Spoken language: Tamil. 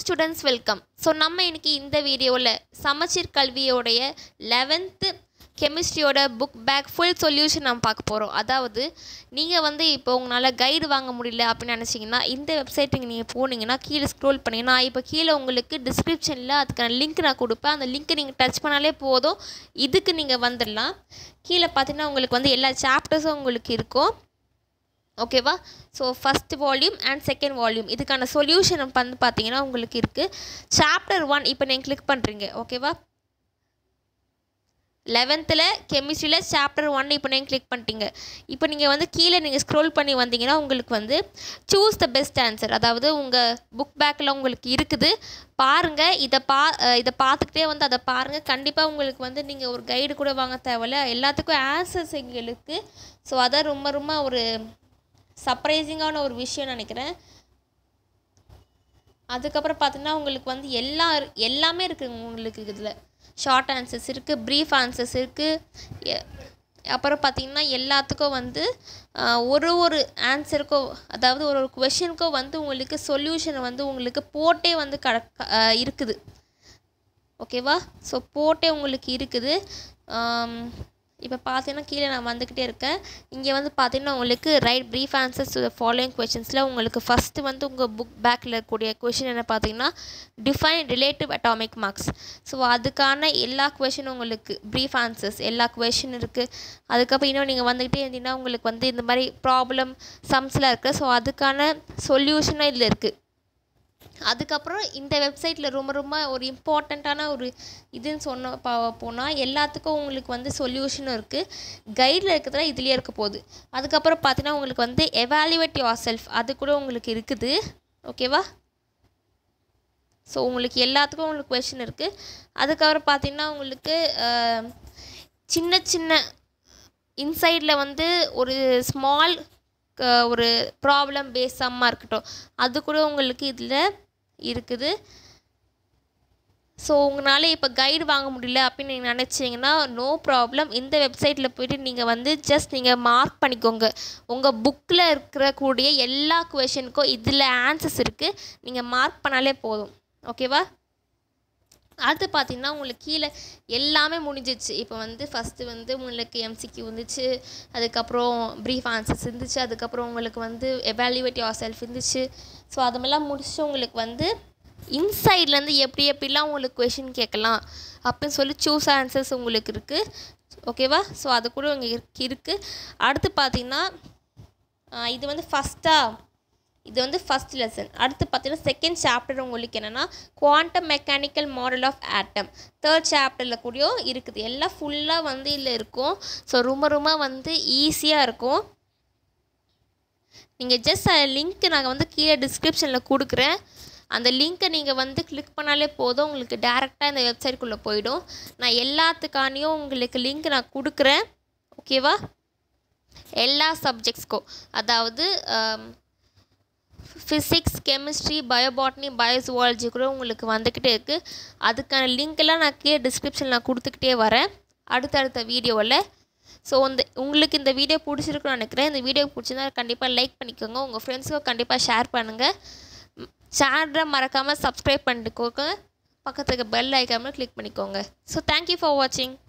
ஸ்டூடெண்ட்ஸ் வெல்கம் ஸோ நம்ம இன்றைக்கி இந்த வீடியோவில் சமச்சீர் கல்வியோடைய லெவன்த்து கெமிஸ்ட்ரியோட புக் பேக் ஃபுல் சொல்யூஷன் நம்ம பார்க்க போகிறோம் அதாவது நீங்கள் வந்து இப்போ உங்களால் கைடு வாங்க முடியல அப்படின்னு நினச்சிங்கன்னா இந்த வெப்சைட்டுக்கு நீங்கள் போனீங்கன்னா கீழே ஸ்க்ரோல் பண்ணிங்கன்னா இப்போ கீழே உங்களுக்கு டிஸ்கிரிப்ஷனில் அதுக்கான லிங்க் நான் கொடுப்பேன் அந்த லிங்க்கை நீங்கள் டச் பண்ணாலே போதும் இதுக்கு நீங்கள் வந்துடலாம் கீழே பார்த்தீங்கன்னா உங்களுக்கு வந்து எல்லா சாப்டர்ஸும் உங்களுக்கு இருக்கும் ஓகேவா so first volume and second volume இதுக்கான சொல்யூஷன் வந்து பார்த்தீங்கன்னா உங்களுக்கு இருக்குது சாப்டர் ஒன் இப்போ நீங்கள் கிளிக் பண்ணுறீங்க ஓகேவா லெவன்த்தில் கெமிஸ்ட்ரியில் சாப்டர் ஒன் இப்போ நீங்கள் கிளிக் பண்ணிட்டீங்க இப்போ நீங்கள் வந்து கீழே நீங்கள் ஸ்க்ரோல் பண்ணி வந்தீங்கன்னா உங்களுக்கு வந்து சூஸ் த பெஸ்ட் ஆன்சர் அதாவது உங்கள் புக் பேக்கில் உங்களுக்கு இருக்குது பாருங்கள் இதை பா இதை பார்த்துக்கிட்டே வந்து அதை பாருங்கள் கண்டிப்பாக உங்களுக்கு வந்து நீங்கள் ஒரு கைடு கூட வாங்க தேவையில்ல எல்லாத்துக்கும் ஆன்சர்ஸ் எங்களுக்கு ஸோ அதான் ரொம்ப ரொம்ப ஒரு சர்ப்ரைசிங்கான ஒரு விஷயம் நினைக்கிறேன் அதுக்கப்புறம் பார்த்தீங்கன்னா உங்களுக்கு வந்து எல்லா எல்லாமே இருக்குது உங்களுக்கு இதில் ஷார்ட் ஆன்சர்ஸ் இருக்குது ப்ரீஃப் ஆன்சர்ஸ் இருக்குது அப்புறம் பார்த்திங்கன்னா எல்லாத்துக்கும் வந்து ஒரு ஒரு ஆன்சருக்கோ அதாவது ஒரு ஒரு கொஷனுக்கோ வந்து உங்களுக்கு சொல்யூஷன் வந்து உங்களுக்கு போட்டே வந்து கட இருக்குது ஓகேவா ஸோ போட்டே உங்களுக்கு இருக்குது இப்போ பார்த்தீங்கன்னா கீழே நான் வந்துக்கிட்டே இருக்கேன் இங்கே வந்து பார்த்தீங்கன்னா உங்களுக்கு write brief answers to the following கொஷின்ஸில் உங்களுக்கு ஃபஸ்ட்டு வந்து உங்கள் புக் பேக்கில் இருக்கக்கூடிய கொஷின் என்ன பார்த்தீங்கன்னா define relative atomic marks so அதுக்கான எல்லா கொஷினும் உங்களுக்கு ப்ரீஃப் ஆன்சர்ஸ் எல்லா கொஷின் இருக்குது அதுக்கப்புறம் இன்னும் நீங்கள் வந்துக்கிட்டே இருந்தீங்கன்னா உங்களுக்கு வந்து இந்த மாதிரி ப்ராப்ளம் சம்ஸ்லாம் இருக்குது ஸோ அதுக்கான சொல்யூஷனும் இதில் இருக்குது அதுக்கப்புறம் இந்த வெப்சைட்டில் ரொம்ப ரொம்ப ஒரு இம்பார்ட்டண்ட்டான ஒரு இதுன்னு சொன்ன போனால் எல்லாத்துக்கும் உங்களுக்கு வந்து சொல்யூஷனும் இருக்குது கைடில் இருக்கிறதுல இதுலேயே இருக்க போகுது அதுக்கப்புறம் பார்த்தீங்கன்னா உங்களுக்கு வந்து எவாலுவேட் யுவர் செல்ஃப் அது கூட உங்களுக்கு இருக்குது ஓகேவா ஸோ உங்களுக்கு எல்லாத்துக்கும் உங்களுக்கு கொஷின் இருக்குது அதுக்கப்புறம் பார்த்தீங்கன்னா உங்களுக்கு சின்ன சின்ன இன்சைடில் வந்து ஒரு ஸ்மால் ஒரு ப்ராப்ளம் பேஸ் இருக்கட்டும் அது கூட உங்களுக்கு இதில் இருக்குது ஸோ உங்களால் இப்போ கைடு வாங்க முடியல அப்படின்னு நீங்கள் நினச்சிங்கன்னா நோ ப்ராப்ளம் இந்த வெப்சைட்டில் போய்ட்டு நீங்கள் வந்து ஜஸ்ட் நீங்கள் மார்க் பண்ணிக்கோங்க உங்கள் புக்கில் கூடிய எல்லா கொஷனுக்கும் இதில் ஆன்சர்ஸ் இருக்குது நீங்கள் மார்க் பண்ணாலே போதும் ஓகேவா அடுத்து பார்த்திங்கன்னா உங்களுக்கு கீழே எல்லாமே முடிஞ்சிச்சு இப்போ வந்து ஃபஸ்ட்டு வந்து உங்களுக்கு எம்சிக்கு இருந்துச்சு அதுக்கப்புறம் ப்ரீஃப் ஆன்சர்ஸ் இருந்துச்சு அதுக்கப்புறம் உங்களுக்கு வந்து எவாலுவேட் யோர் செல்ஃப் இருந்துச்சு ஸோ அதுமெல்லாம் முடிச்சு உங்களுக்கு வந்து இன்சைட்லேருந்து எப்படி எப்படிலாம் உங்களுக்கு கொஷின் கேட்கலாம் அப்படின்னு சொல்லி சூஸ் ஆன்சர்ஸ் உங்களுக்கு இருக்குது ஓகேவா ஸோ அது கூட உங்களுக்கு இருக்குது அடுத்து பார்த்திங்கன்னா இது வந்து ஃபஸ்ட்டாக இது வந்து ஃபஸ்ட் லெசன் அடுத்து பார்த்தீங்கன்னா செகண்ட் சாப்டர் உங்களுக்கு என்னென்னா quantum mechanical model of atom third சாப்டரில் கூடயும் இருக்குது எல்லாம் ஃபுல்லாக வந்து இதில் இருக்கும் ஸோ ரொம்ப ரொம்ப வந்து ஈஸியாக இருக்கும் நீங்கள் ஜஸ்ட் லிங்க்கு நாங்கள் வந்து கீழே டிஸ்கிரிப்ஷனில் கொடுக்குறேன் அந்த லிங்க்கை நீங்கள் வந்து கிளிக் பண்ணாலே போதும் உங்களுக்கு டேரெக்டாக இந்த வெப்சைட்குள்ளே போயிடும் நான் எல்லாத்துக்கானையும் உங்களுக்கு லிங்க் நான் கொடுக்குறேன் ஓகேவா எல்லா சப்ஜெக்ட்ஸ்க்கும் அதாவது ஃபிசிக்ஸ் கெமிஸ்ட்ரி பயோபாட்னி பயோசுவாலஜி கூட உங்களுக்கு வந்துக்கிட்டே இருக்குது அதுக்கான லிங்க்கெல்லாம் நான் கீழே டிஸ்கிரிப்ஷன் நான் கொடுத்துக்கிட்டே வரேன் அடுத்தடுத்த வீடியோவில் ஸோ இந்த உங்களுக்கு இந்த வீடியோ பிடிச்சிருக்குன்னு நினைக்கிறேன் இந்த வீடியோ பிடிச்சிருந்தா கண்டிப்பாக லைக் பண்ணிக்கோங்க உங்கள் ஃப்ரெண்ட்ஸுக்கு கண்டிப்பாக ஷேர் பண்ணுங்கள் சேனலை மறக்காமல் சப்ஸ்கிரைப் பண்ணிக்கோங்க பக்கத்துக்கு பெல் ஐக்காமல் கிளிக் பண்ணிக்கோங்க ஸோ தேங்க்யூ ஃபார் வாட்சிங்